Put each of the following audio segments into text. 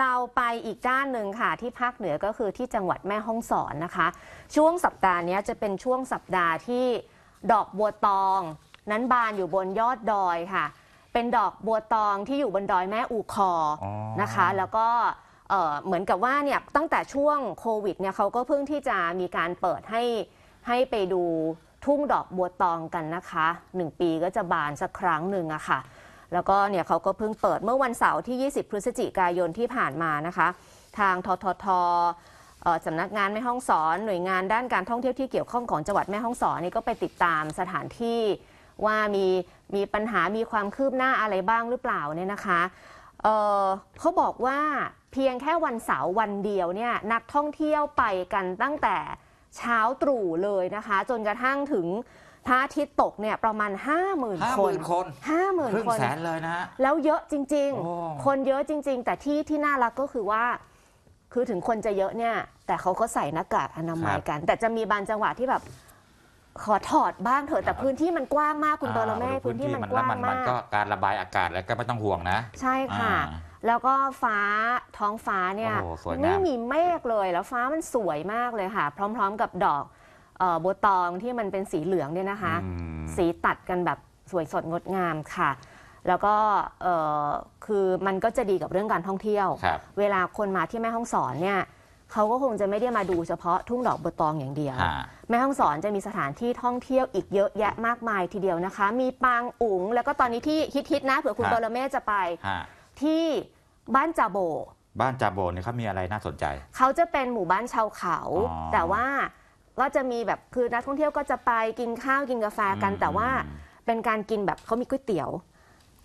เราไปอีกด้านหนึ่งค่ะ ที่ภาคเหนือก็คือที่จังหวัดแม่ฮ่องสอนนะคะ ช่วงสัปดาห์นี้จะเป็นช่วงสัปดาห์ที่ดอกบัวตอง นั้นบานอยู่บนยอดดอยค่ะ เป็นดอกบัวตองที่อยู่บนดอยแม่อูคอนะคะแล้วก็เหมือนกับว่าเนี่ยตั้งแต่ช่วงโควิดเนี่ยเขาก็เพิ่งที่จะมีการเปิดให้ให้ไปดูทุ่งดอกบัวตองกันนะคะหนึ่งปีก็จะบานสักครั้งหนึ่งอะค่ะแล้วก็เนี่ยเขาก็เพิ่งเปิดเมื่อวันเสาร์ที่ 20 พฤศจิกายนที่ผ่านมานะคะ ทางทททสำนักงานแม่ห้องสอนหน่วยงานด้านการท่องเที่ยวที่เกี่ยวข้องของจังหวัดแม่ห้องสอนนี่ก็ไปติดตามสถานที่ว่ามีมีปัญหา มีความคืบหน้าอะไรบ้างหรือเปล่าเนี่ยนะคะเเขาบอกว่าเพียงแค่วันเสาร์วันเดียวเนี่ยนักท่องเที่ยวไปกันตั้งแต่เช้าตรู่เลยนะคะ จนกระทั่งถึงพระอาทิตย์ตกเนี่ยประมาณ50,000 คน50,000 คนหมื่นคนแสนเลยนะฮะแล้วเยอะจริงๆ คนเยอะจริงๆ แต่ที่ที่น่ารักก็คือว่า คือถึงคนจะเยอะเนี่ย แต่เขาก็ใส่หน้ากากอนามัยกัน แต่จะมีบางจังหวะที่แบบ ขอถอดบ้างเถอะแต่พื้นที่มันกว้างมากคุณเบอร์ลแม่พื้นที่มันกว้างมากก็การระบายอากาศแล้วก็ไม่ต้องห่วงนะ ใช่ค่ะ แล้วก็ฟ้าท้องฟ้าเนี่ยยไม่มีเมฆเลย แล้วฟ้ามันสวยมากเลยค่ะ พร้อม ๆกับดอกโบตองที่มันเป็นสีเหลืองเนี่ยนะคะ สีตัดกันแบบสวยสดงดงามค่ะ แล้วก็คือมันก็จะดีกับเรื่องการท่องเที่ยว เวลาคนมาที่แม่ห้องสอนเนี่ยเขาก็คงจะไม่ได้มาดูเฉพาะทุ่งดอกบัวตองอย่างเดียว แม่ห้องสอนจะมีสถานที่ท่องเที่ยวอีกเยอะแยะมากมายทีเดียวนะคะ มีปางอุ๋ง แล้วก็ตอนนี้ที่ฮิตๆนะ เผื่อคุณครับรเมจะไปที่บ้านจาโบ บ้านจาโบเนี่ยเขามีอะไรน่าสนใจเขาจะเป็นหมู่บ้านชาวเขา แต่ว่าก็จะมีแบบคือนักท่องเที่ยวก็จะไปกินข้าวกินกาแฟกันแต่ว่าเป็นการกินแบบเขามีก๋วยเตี๋ยว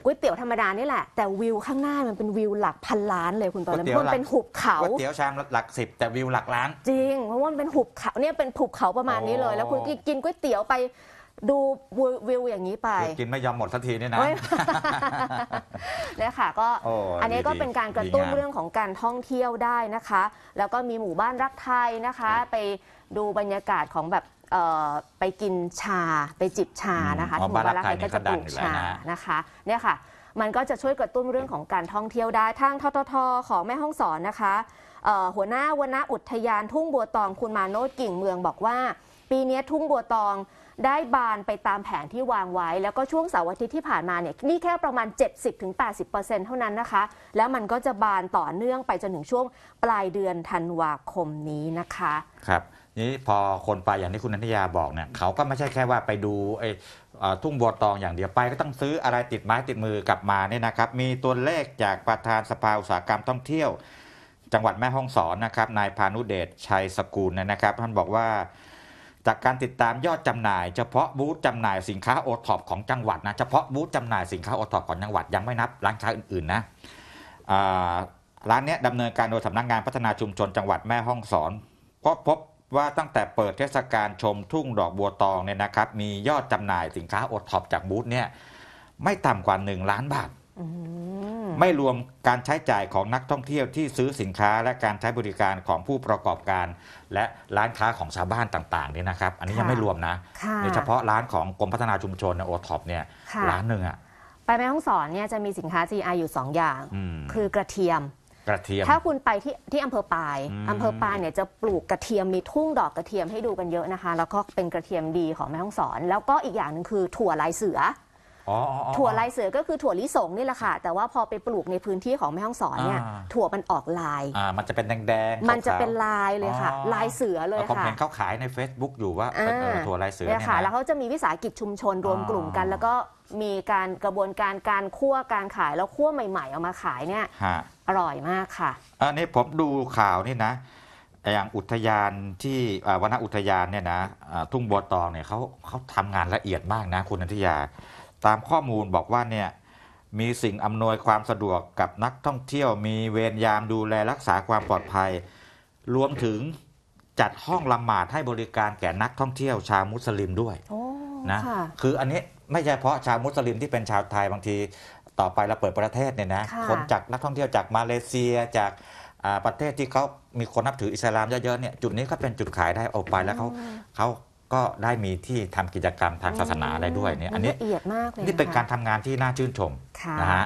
ก๋วยเตี๋ยวธรรมดานี่แหละแต่วิวข้างหน้ามันเป็นวิวหลักพันล้านเลยคุณตอนนั้นเพราะมันเป็นหุบเขาก๋วยเตี๋ยวชามหลักสิบแต่วิวหลักล้าน จริงเพราะว่ามันเป็นหุบเขาเนี่ยเป็นหุบเขาประมาณนี้เลยแล้วคุณกินก๋วยเตี๋ยวไปดูวิวอย่างนี้ไป กินไม่ยอมหมดสักทีเนี่ยนะเนี่ยค่ะก็อันนี้ก็เป็นการกระตุ้นเรื่องของการท่องเที่ยวได้นะคะ แล้วก็มีหมู่บ้านรักไทยนะคะไปดูบรรยากาศของแบบไปกินชาไปจิบชานะคะถึงเาลาใไรก็จะปลูกชานะคะเนี่ยค่ะ มันก็จะช่วยกระตุ้นเรื่องของการท่องเที่ยวได้ทางทททของแม่ห้องสอนนะคะ หัวหน้าวนาอุทยานทุ่งบัวตองคุณมาโนดกิ่งเมืองบอกว่าปีนี้ทุ่งบัวตองได้บานไปตามแผนที่วางไว้ แล้วก็ช่วงเสาร์อาทิตย์ที่ผ่านมาเนี่ยนี่แค่ประมาณ 70-80%เท่านั้นนะคะ แล้วมันก็จะบานต่อเนื่องไปจนถึงช่วงปลายเดือนธันวาคมนี้นะคะครับนี่พอคนไปอย่างที่คุณนันทยาบอกเนี่ยเขาก็ไม่ใช่แค่ว่าไปดูไอ้ทุ่งบัวตองอย่างเดียวไปก็ต้องซื้ออะไรติดไม้ติดมือกลับมาเนี่ยนะครับ มีตัวเลขจากประธานสภาอุตสาหกรรมท่องเที่ยวจังหวัดแม่ฮ่องสอนนะครับนายพานุเดชชัยสกุลนะครับท่านบอกว่าจากการติดตามยอดจำหน่ายเฉพาะบูธจำหน่ายสินค้าโอท็อปของจังหวัดนะเฉพาะบูธจำหน่ายสินค้าโอท็อปของจังหวัดยังไม่นับร้านค้าอื่นๆนะร้านนี้ดำเนินการโดยสำนักงงานพัฒนาชุมชนจังหวัดแม่ฮ่องสอนก็พบว่าตั้งแต่เปิดเทศกาลชมทุ่งดอกบัวตองเนี่ยนะครับ มียอดจำหน่ายสินค้าโอท็อปจากบูธเนี่ยไม่ต่ำกว่า 1 ล้านบาทไม่รวมการใช้จ่ายของนักท่องเที่ยวที่ซื้อสินค้าและการใช้บริการของผู้ประกอบการ และร้านค้าของชาวบ้านต่างๆนี่นะครับ อันนี้ยังไม่รวมนะโดยเฉพาะร้านของกรมพัฒนาชุมชนโอท็อปเนี่ยร้านหนึ่งอะไปแม่ห้องสอนเนี่ยจะมีสินค้าี i อยู่2 อย่าง คือกระเทียมกระเทียมถ้าคุณไปที่ที่อำเภอปายอำเภอปายเนี่ยจะปลูกกระเทียมมีทุ่งดอกกระเทียมให้ดูกันเยอะนะคะ แล้วก็เป็นกระเทียมดีของแม่ห้องสอน แล้วก็อีกอย่างหนึ่งคือถั่วลายเสือถั่วลายเสือก็คือถั่วลิสงนี่แหละค่ะแต่ว่าพอไปปลูกในพื้นที่ของแม่ฮ่องสอนเนี่ยถั่วมันออกลายมันจะเป็นแดงๆมันจะเป็นลายเลยค่ะ ลายเสือเลยค่ะเห็นเขาขายใน Facebook อยู่ว่าเป็นถั่วลายเสือเนี่ยค่ะแล้วเขาจะมีวิสาหกิจชุมชนรวมกลุ่มกัน แล้วก็มีการกระบวนการการคั่วการขาย แล้วคั่วใหม่ๆออกมาขายเนี่ยอร่อยมากค่ะอันนี้ผมดูข่าวนี่นะ อย่างอุทยานที่วัานอุทยานเนี่ยนะทุ่งบัวตองเนี่ยเขาเขาทำงานละเอียดมากนะคุณนันทิยาตามข้อมูลบอกว่าเนี่ยมีสิ่งอำนวยความสะดวกกับนักท่องเที่ยวมีเวรยามดูแลรักษาความปลอดภัย รวมถึงจัดห้องละหมาดให้บริการแก่นักท่องเที่ยวชาวมุสลิมด้วยนะคืออันนี้ไม่ใช่เพราะชาวมุสลิมที่เป็นชาวไทยบางทีต่อไปเราเปิดประเทศเนี่ยนะ คนจากนักท่องเที่ยวจากมาเลเซียจากประเทศที่เขามีคนนับถืออิสลามเยอะๆเนี่ยจุดนี้ก็เป็นจุดขายได้ออกไปแล้วเขาเขาก็ได้มีที่ทำกิจกรรมทางศาสนาอะไรด้วยเนี่ยอันนี้ละเอียดมากเลยนี่เป็นการทำงานที่น่าชื่นชมนะฮะ